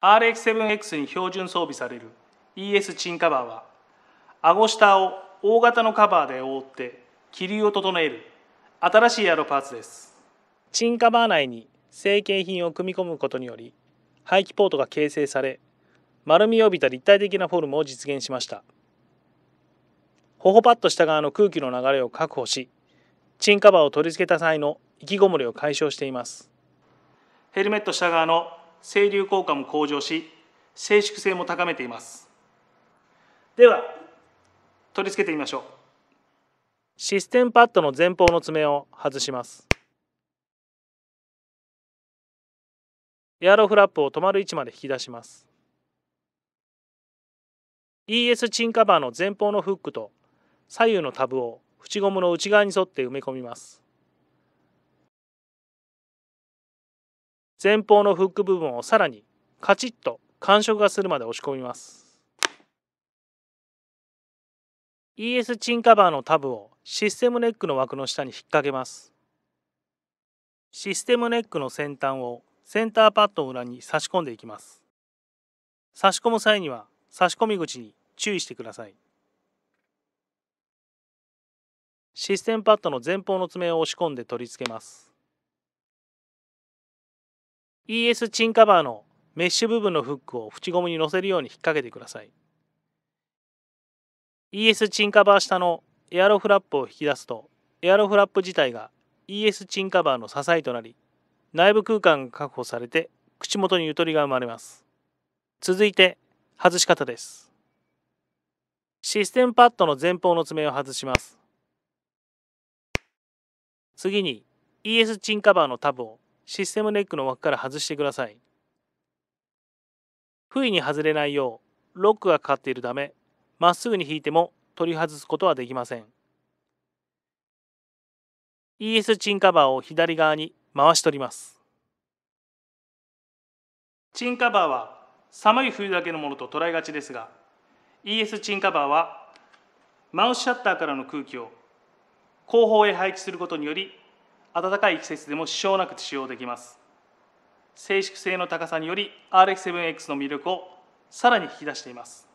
RX7X に標準装備される ES チンカバーは顎下を大型のカバーで覆って気流を整える新しいエアロパーツですチンカバー内に成形品を組み込むことにより排気ポートが形成され丸みを帯びた立体的なフォルムを実現しました頬パッド下側の空気の流れを確保しチンカバーを取り付けた際の息ごもりを解消していますヘルメット下側の清流効果も向上し静粛性も高めていますでは取り付けてみましょうシステムパッドの前方の爪を外しますエアロフラップを止まる位置まで引き出します ES チンカバーの前方のフックと左右のタブを縁ゴムの内側に沿って埋め込みます前方のフック部分をさらにカチッと感触がするまで押し込みます ES チンカバーのタブをシステムネックの枠の下に引っ掛けますシステムネックの先端をセンターパッドの裏に差し込んでいきます差し込む際には差し込み口に注意してくださいシステムパッドの前方の爪を押し込んで取り付けます ES チンカバーのメッシュ部分のフックを縁ゴムに乗せるように引っ掛けてください ES チンカバー下のエアロフラップを引き出すとエアロフラップ自体が ES チンカバーの支えとなり内部空間が確保されて口元にゆとりが生まれます続いて外し方ですシステムパッドの前方の爪を外します次に ES チンカバーのタブをシステムレックの枠から外してください。不意に外れないようロックがかかっているためまっすぐに引いても取り外すことはできません。ES チンカバーを左側に回し取ります。チンカバーは寒い冬だけのものと捉えがちですが ES チンカバーはマウスシャッターからの空気を後方へ配置することにより暖かい季節でも支障なく使用できます静粛性の高さにより RX7X の魅力をさらに引き出しています